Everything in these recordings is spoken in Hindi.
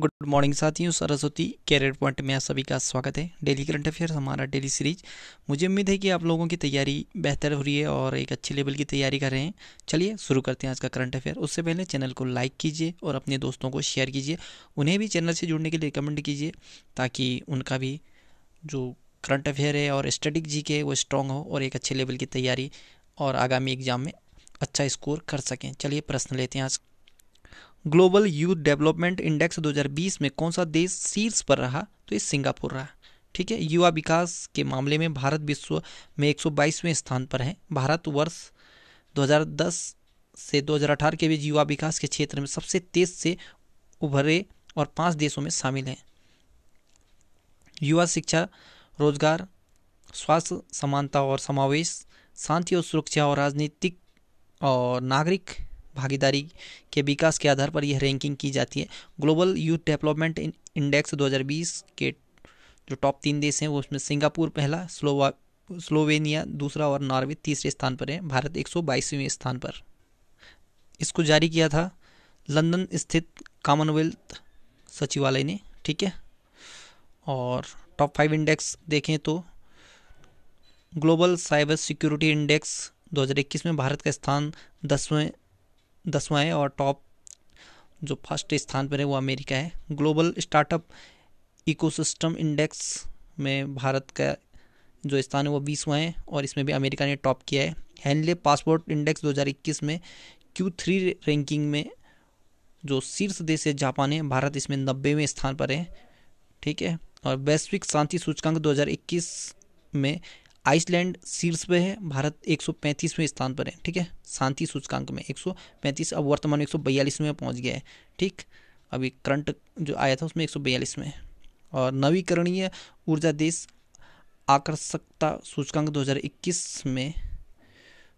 गुड मॉर्निंग साथियों सरस्वती कैरियर पॉइंट में आप सभी का स्वागत है डेली करंट अफेयर्स हमारा डेली सीरीज मुझे उम्मीद है कि आप लोगों की तैयारी बेहतर हो रही है और एक अच्छे लेवल की तैयारी कर रहे हैं चलिए शुरू करते हैं आज का करंट अफेयर उससे पहले चैनल को लाइक कीजिए और अपने दोस्तों को शेयर कीजिए उन्हें भी चैनल से जुड़ने के लिए रिकमेंड कीजिए ताकि उनका भी जो करंट अफेयर है और स्टडिक जी के वो स्ट्रॉन्ग हो और एक अच्छे लेवल की तैयारी और आगामी एग्जाम में अच्छा स्कोर कर सकें चलिए प्रश्न लेते हैं आज ग्लोबल यूथ डेवलपमेंट इंडेक्स 2020 में कौन सा देश शीर्ष पर रहा तो ये सिंगापुर रहा ठीक है युवा विकास के मामले में भारत विश्व में 122वें स्थान पर है भारत वर्ष 2010 से 2018 के बीच युवा विकास के क्षेत्र में सबसे तेज से उभरे और पांच देशों में शामिल हैं युवा शिक्षा रोजगार स्वास्थ्य समानता और समावेश शांति और सुरक्षा और राजनीतिक और नागरिक भागीदारी के विकास के आधार पर यह रैंकिंग की जाती है ग्लोबल यूथ डेवलपमेंट इंडेक्स 2020 के जो टॉप तीन देश हैं वो उसमें सिंगापुर पहला स्लोवा स्लोवेनिया दूसरा और नॉर्वे तीसरे स्थान पर है भारत एक स्थान पर इसको जारी किया था लंदन स्थित कॉमनवेल्थ सचिवालय ने ठीक है और टॉप फाइव इंडेक्स देखें तो ग्लोबल साइबर सिक्योरिटी इंडेक्स 2021 में भारत का स्थान दसवें दसवां है और टॉप जो फर्स्ट स्थान पर है वो अमेरिका है ग्लोबल स्टार्टअप इकोसिस्टम इंडेक्स में भारत का जो स्थान है वो बीसवा है और इसमें भी अमेरिका ने टॉप किया है हैनले पासपोर्ट इंडेक्स 2021 में क्यू थ्री रैंकिंग में जो शीर्ष देश है जापान है भारत इसमें नब्बेवें स्थान पर है ठीक है और वैश्विक शांति सूचकांक 2021 में आइसलैंड शीर्ष पे है भारत 135वें स्थान पर है ठीक है शांति सूचकांक में 135 अब वर्तमान में सौ में पहुंच गया है ठीक अभी करंट जो आया था उसमें 142 में है और नवीकरणीय ऊर्जा देश आकर्षकता सूचकांक 2021 में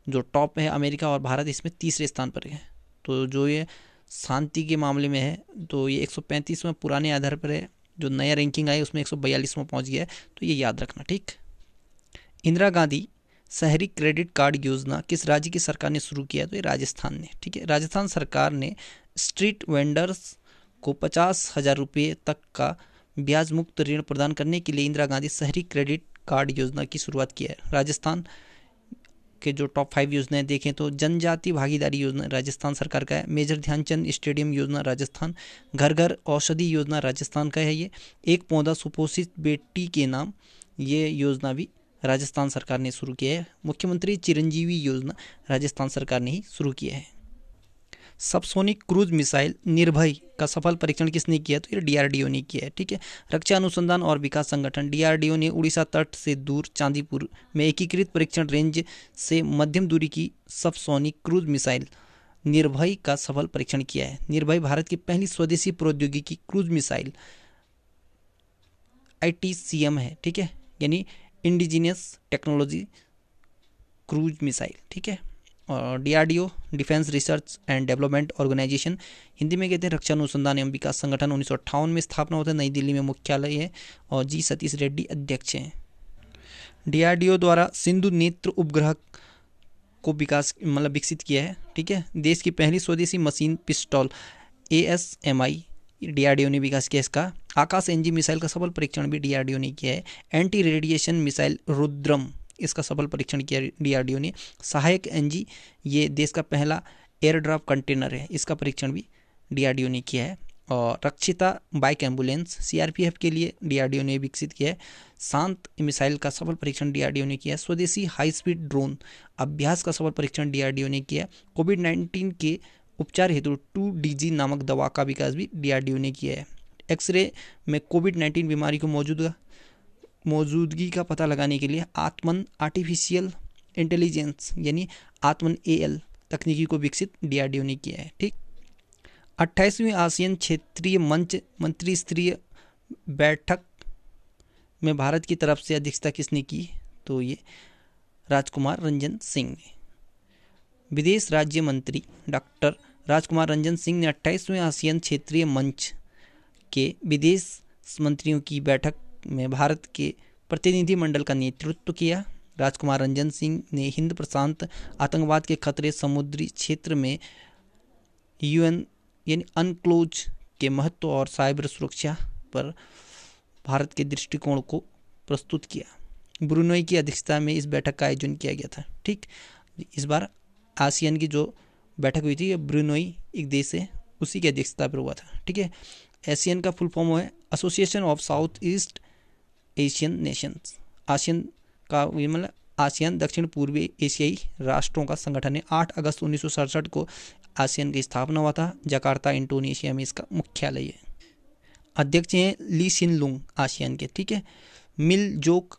जो टॉप है अमेरिका और भारत इसमें तीसरे स्थान पर है तो जो ये शांति के मामले में है तो ये 135 में पुराने आधार पर है जो नया रैंकिंग आई उसमें 142 में पहुंच गया है तो ये याद रखना ठीक इंदिरा गांधी शहरी क्रेडिट कार्ड योजना किस राज्य की सरकार ने शुरू किया तो ये राजस्थान ने ठीक है राजस्थान सरकार ने स्ट्रीट वेंडर्स को पचास हज़ार रुपये तक का ब्याज मुक्त ऋण प्रदान करने के लिए इंदिरा गांधी शहरी क्रेडिट कार्ड योजना की शुरुआत की है राजस्थान के जो टॉप फाइव योजनाएं देखें तो जनजाति भागीदारी योजना राजस्थान सरकार का है मेजर ध्यानचंद स्टेडियम योजना राजस्थान घर घर औषधि योजना राजस्थान का है ये एक पौधा सुपोषित बेटी के नाम ये योजना भी राजस्थान सरकार ने शुरू किया है मुख्यमंत्री चिरंजीवी योजना राजस्थान सरकार ने ही शुरू किया है सबसोनिक क्रूज मिसाइल निर्भय का सफल परीक्षण किसने किया तो ये डीआरडीओ ने किया है ठीक है रक्षा अनुसंधान और विकास संगठन डीआरडीओ ने उड़ीसा तट से दूर चांदीपुर में एकीकृत परीक्षण रेंज से मध्यम दूरी की सबसोनिक क्रूज मिसाइल निर्भय का सफल परीक्षण किया है निर्भय भारत की पहली स्वदेशी प्रौद्योगिकी क्रूज मिसाइल आई है ठीक है यानी इंडिजीनियस टेक्नोलॉजी क्रूज मिसाइल ठीक है और DRDO defence research and development organisation Hindi में कहते हैं रक्षा अनुसंधान एवं विकास संगठन उन्नीस में स्थापना होता है नई दिल्ली में मुख्यालय है और जी सतीश रेड्डी अध्यक्ष हैं डीआरडीओ द्वारा सिंधु नेत्र उपग्रह को विकास मतलब विकसित किया है ठीक है देश की पहली स्वदेशी machine pistol A S M I DRDO ने e विकास किया इसका आकाश एनजी मिसाइल का सफल परीक्षण भी डीआरडीओ ने e किया है एंटी रेडिएशन मिसाइल रुद्रम इसका सफल परीक्षण किया डीआरडीओ ने e। सहायक एनजी ये देश का पहला एयरड्रॉप कंटेनर है इसका परीक्षण भी डीआरडीओ ने किया है और रक्षिता बाइक एम्बुलेंस सीआरपीएफ के लिए डीआरडीओ ने विकसित किया है शांत मिसाइल का सफल परीक्षण डीआरडीओ ने किया है स्वदेशी हाई स्पीड ड्रोन अभ्यास का सफल परीक्षण डीआरडीओ ने किया है कोविड नाइन्टीन के उपचार हेतु टू डी नामक दवा का विकास भी डीआरडीओ ने किया है एक्सरे में कोविड नाइन्टीन बीमारी को मौजूद मौजूदगी का पता लगाने के लिए आत्मन आर्टिफिशियल इंटेलिजेंस यानी आत्मन एल तकनीकी को विकसित डीआरडीओ ने किया है ठीक अट्ठाईसवीं आसियन क्षेत्रीय मंच मंत्री स्तरीय बैठक में भारत की तरफ से अध्यक्षता किसने की तो ये राजकुमार रंजन सिंह ने विदेश राज्य मंत्री डॉक्टर राजकुमार रंजन सिंह ने अट्ठाईसवें आसियान क्षेत्रीय मंच के विदेश मंत्रियों की बैठक में भारत के प्रतिनिधिमंडल का नेतृत्व किया राजकुमार रंजन सिंह ने हिंद प्रशांत आतंकवाद के खतरे समुद्री क्षेत्र में यूएन यानी अनक्लोज के महत्व और साइबर सुरक्षा पर भारत के दृष्टिकोण को प्रस्तुत किया ब्रुनोई की अध्यक्षता में इस बैठक का आयोजन किया गया था ठीक इस बार आसियान की जो बैठक हुई थी ब्रुनोई एक देश है उसी की अध्यक्षता पर हुआ था ठीक है एशियन का फुल फॉर्म है association of south east Asian nations ASEAN का मतलब आसियान दक्षिण पूर्वी एशियाई राष्ट्रों का संगठन है आठ अगस्त उन्नीस को आसियान की स्थापना हुआ था जकार्ता इंडोनेशिया में इसका मुख्यालय है अध्यक्ष हैं ली सिन लुंग आसियान के ठीक है मिल जोक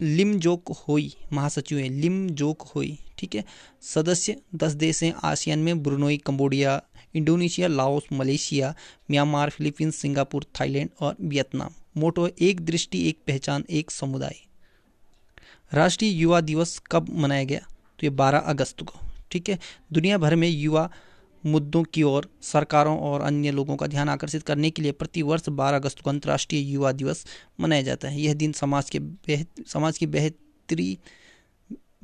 लिम जोक होई महासचिव हैं लिम जोक होई ठीक है सदस्य दस देश हैं आसियान में Brunei Cambodia Indonesia Laos Malaysia Myanmar Philippines Singapore Thailand और वियतनाम मोटो एक दृष्टि एक पहचान एक समुदाय राष्ट्रीय युवा दिवस कब मनाया गया तो ये 12 अगस्त को ठीक है दुनिया भर में युवा मुद्दों की ओर सरकारों और अन्य लोगों का ध्यान आकर्षित करने के लिए प्रतिवर्ष 12 अगस्त को अंतर्राष्ट्रीय युवा दिवस मनाया जाता है यह दिन समाज के बेहत समाज की बेहतरी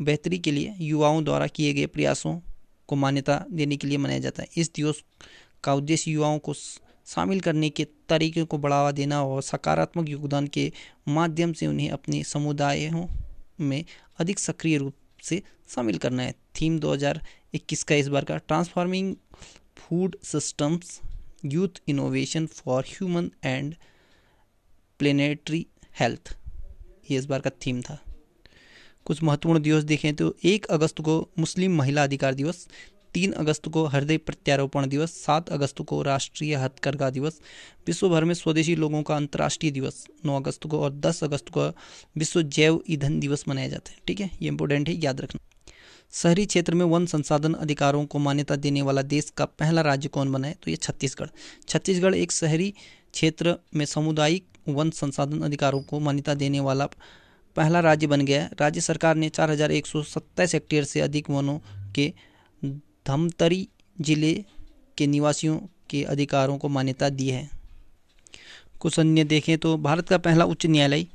बेहतरी के लिए युवाओं द्वारा किए गए प्रयासों को मान्यता देने के लिए मनाया जाता है इस दिवस का उद्देश्य युवाओं को शामिल करने के तरीके को बढ़ावा देना और सकारात्मक योगदान के माध्यम से उन्हें अपने समुदायों में अधिक सक्रिय रूप से शामिल करना है थीम इक्कीस का इस बार का transforming food systems youth innovation for human and planetary health ये इस बार का थीम था कुछ महत्वपूर्ण दिवस देखें तो एक अगस्त को मुस्लिम महिला अधिकार दिवस तीन अगस्त को हृदय प्रत्यारोपण दिवस सात अगस्त को राष्ट्रीय हथकरघा दिवस विश्व भर में स्वदेशी लोगों का अंतर्राष्ट्रीय दिवस नौ अगस्त को और दस अगस्त को विश्व जैव ईंधन दिवस मनाया जाता है ठीक है ये इंपॉर्टेंट है याद रखना शहरी क्षेत्र में वन संसाधन अधिकारों को मान्यता देने वाला देश का पहला राज्य कौन बना है तो ये छत्तीसगढ़ छत्तीसगढ़ एक शहरी क्षेत्र में सामुदायिक वन संसाधन अधिकारों को मान्यता देने वाला पहला राज्य बन गया है राज्य सरकार ने चार हज़ार एक सौ सत्ताईस हेक्टेयर से अधिक वनों के धमतरी जिले के निवासियों के अधिकारों को मान्यता दी है कुछ अन्य देखें तो भारत का पहला उच्च न्यायालय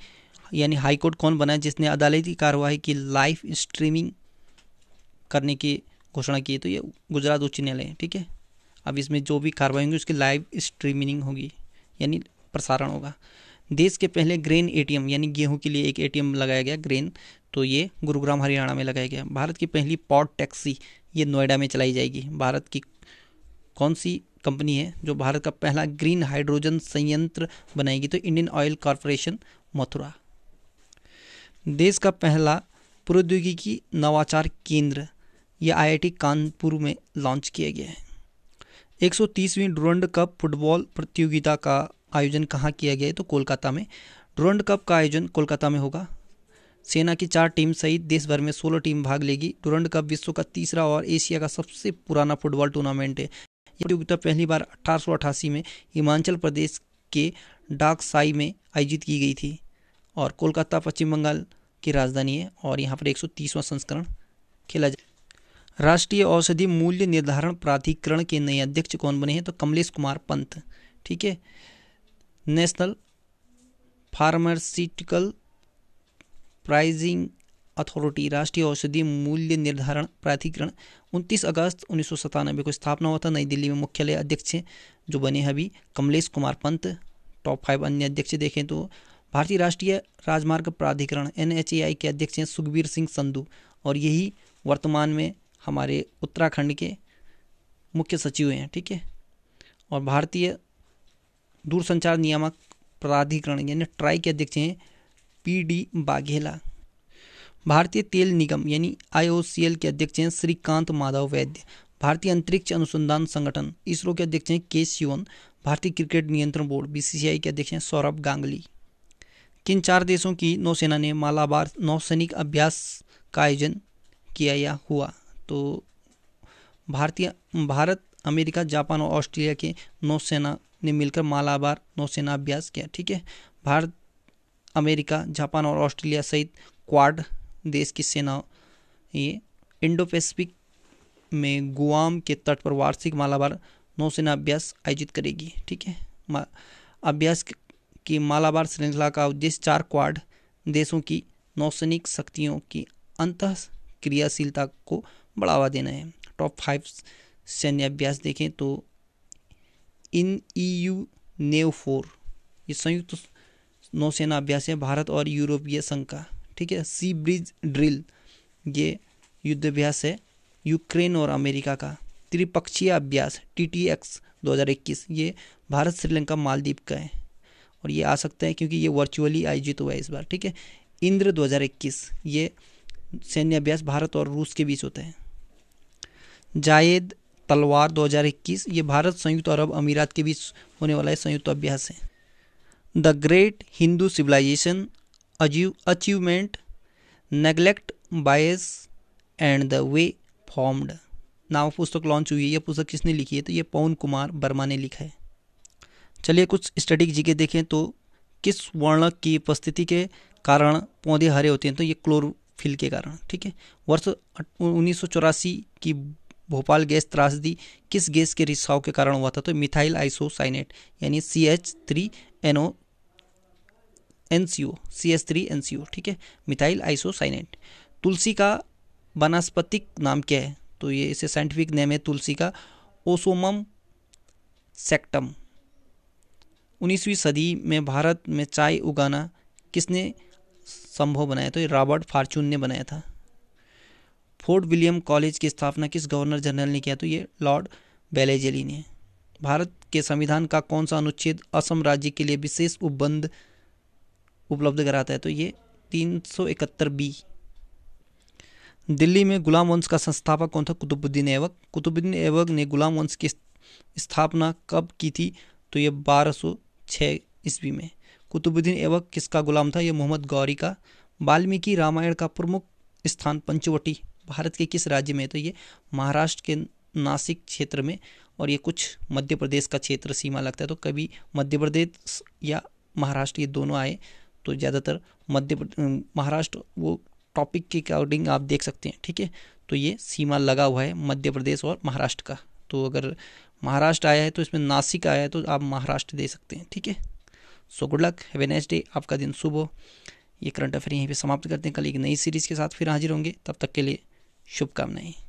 यानी हाईकोर्ट कौन बना है जिसने अदालती कार्यवाही की लाइफ स्ट्रीमिंग करने की घोषणा की है तो ये गुजरात उच्च न्यायालय ठीक है अब इसमें जो भी कार्रवाई होंगी उसकी लाइव स्ट्रीमिंग होगी यानी प्रसारण होगा देश के पहले ग्रेन एटीएम यानी गेहूं के लिए एक एटीएम लगाया गया ग्रेन तो ये गुरुग्राम हरियाणा में लगाया गया भारत की पहली पॉट टैक्सी ये नोएडा में चलाई जाएगी भारत की कौन सी कंपनी है जो भारत का पहला ग्रीन हाइड्रोजन संयंत्र बनाएगी तो इंडियन ऑयल कॉरपोरेशन मथुरा देश का पहला प्रौद्योगिकी नवाचार केंद्र यह आईआईटी कानपुर में लॉन्च किया गया है 130वीं ड्रोन्ड कप फुटबॉल प्रतियोगिता का आयोजन कहाँ किया गया है तो कोलकाता में ड्रोन्ड कप का आयोजन कोलकाता में होगा सेना की चार टीम सहित देश भर में सोलह टीम भाग लेगी ड्रोन्ड कप विश्व का तीसरा और एशिया का सबसे पुराना फुटबॉल टूर्नामेंट है यह प्रतियोगिता पहली बार अठारह में हिमाचल प्रदेश के डाकसाई में आयोजित की गई थी और कोलकाता पश्चिम बंगाल की राजधानी है और यहाँ पर एक संस्करण खेला जाए राष्ट्रीय औषधि मूल्य निर्धारण प्राधिकरण के नए अध्यक्ष कौन बने हैं तो कमलेश कुमार पंत ठीक है नेशनल फार्मास्यूटिकल प्राइजिंग अथॉरिटी राष्ट्रीय औषधि मूल्य निर्धारण प्राधिकरण 29 अगस्त उन्नीस को स्थापना हुआ था नई दिल्ली में मुख्यालय अध्यक्ष हैं जो बने हैं अभी कमलेश कुमार पंत टॉप फाइव अन्य अध्यक्ष देखें तो भारतीय राष्ट्रीय राजमार्ग प्राधिकरण एन के अध्यक्ष हैं सुखबीर सिंह संधू और यही वर्तमान में हमारे उत्तराखंड के मुख्य सचिव हैं ठीक है और भारतीय दूरसंचार नियामक प्राधिकरण यानी ट्राई के अध्यक्ष हैं पी डी बाघेला भारतीय तेल निगम यानी एल के अध्यक्ष हैं श्रीकांत माधव वैद्य भारतीय अंतरिक्ष अनुसंधान संगठन इसरो के अध्यक्ष हैं के सीवन भारतीय क्रिकेट नियंत्रण बोर्ड बीसीसीआई के अध्यक्ष हैं सौरभ गांगली किन चार देशों की नौसेना ने मालाबार नौसैनिक अभ्यास का आयोजन किया या हुआ तो भारतीय भारत अमेरिका जापान और ऑस्ट्रेलिया के नौसेना ने मिलकर मालाबार नौसेना अभ्यास किया ठीक है भारत अमेरिका जापान और ऑस्ट्रेलिया सहित क्वाड देश की सेना ये इंडो पैसिफिक में गुआम के तट पर वार्षिक मालाबार नौसेना अभ्यास आयोजित करेगी ठीक है अभ्यास की मालाबार श्रृंखला का उद्देश्य चार क्वाड देशों की नौसैनिक शक्तियों की अंत क्रियाशीलता को बढ़ावा देना है टॉप फाइव सैन्य अभ्यास देखें तो इन ई यू नेव फोर ये संयुक्त नौसेना अभ्यास है भारत और यूरोपीय संघ का ठीक है सी ब्रिज ड्रिल ये युद्धाभ्यास है यूक्रेन और अमेरिका का त्रिपक्षीय अभ्यास टी टी एक्स दो हज़ार इक्कीस ये भारत श्रीलंका मालदीप का है और ये आ सकता है क्योंकि ये वर्चुअली आयोजित हुआ है इस बार ठीक है इंद्र दो हज़ार इक्कीस ये सैन्य अभ्यास भारत और रूस के बीच होता है जायद तलवार 2021 ये भारत संयुक्त अरब अमीरात के बीच होने वाला है संयुक्त अभ्यास है द ग्रेट हिंदू सिविलाइजेशन अजीव achievement neglect bias and the way forward नाम पुस्तक लॉन्च हुई है यह पुस्तक किसने लिखी है तो ये पवन कुमार वर्मा ने लिखा है चलिए कुछ स्टडी जी के देखें तो किस वर्ण की उपस्थिति के कारण पौधे हरे होते हैं तो ये क्लोरोफिल के कारण ठीक है वर्ष उन्नीस की भोपाल गैस त्रासदी किस गैस के रिसाव के कारण हुआ था तो मिथाइल आइसोसाइनेट यानी C H three N O N C O C H three N C O ठीक है मिथाइल आइसोसाइनेट तुलसी का वनस्पतिक नाम क्या है तो ये इसे साइंटिफिक नेम है तुलसी का ओसोमम सेक्टम उन्नीसवीं सदी में भारत में चाय उगाना किसने संभव बनाया तो ये रॉबर्ट फार्चून ने बनाया था फोर्ट विलियम कॉलेज की स्थापना किस गवर्नर जनरल ने किया तो ये लॉर्ड बेलेजेली ने भारत के संविधान का कौन सा अनुच्छेद असम राज्य के लिए विशेष उपबंध उपलब्ध कराता है तो ये तीन बी दिल्ली में गुलाम वंश का संस्थापक कौन था कुतुबुद्दीन ऐबक कुतुबुद्दीन ऐबक ने गुलाम वंश की स्थापना कब की थी तो ये 1206 ईस्वी में कुतुबुद्दीन ऐबक किसका गुलाम था यह मोहम्मद गौरी का वाल्मीकि रामायण का प्रमुख स्थान पंचवटी भारत के किस राज्य में है तो ये महाराष्ट्र के नासिक क्षेत्र में और ये कुछ मध्य प्रदेश का क्षेत्र सीमा लगता है तो कभी मध्य प्रदेश या महाराष्ट्र ये दोनों आए तो ज़्यादातर मध्य महाराष्ट्र वो टॉपिक के अकॉर्डिंग आप देख सकते हैं ठीक है तो ये सीमा लगा हुआ है मध्य प्रदेश और महाराष्ट्र का तो अगर महाराष्ट्र आया है तो इसमें नासिक आया है तो आप महाराष्ट्र दे सकते हैं ठीक है so good luck have a next day आपका दिन शुभ हो ये करंट अफेयर यहीं पे समाप्त करते हैं कल एक नई सीरीज़ के साथ फिर हाजिर होंगे तब तक के लिए शुभकामनाएं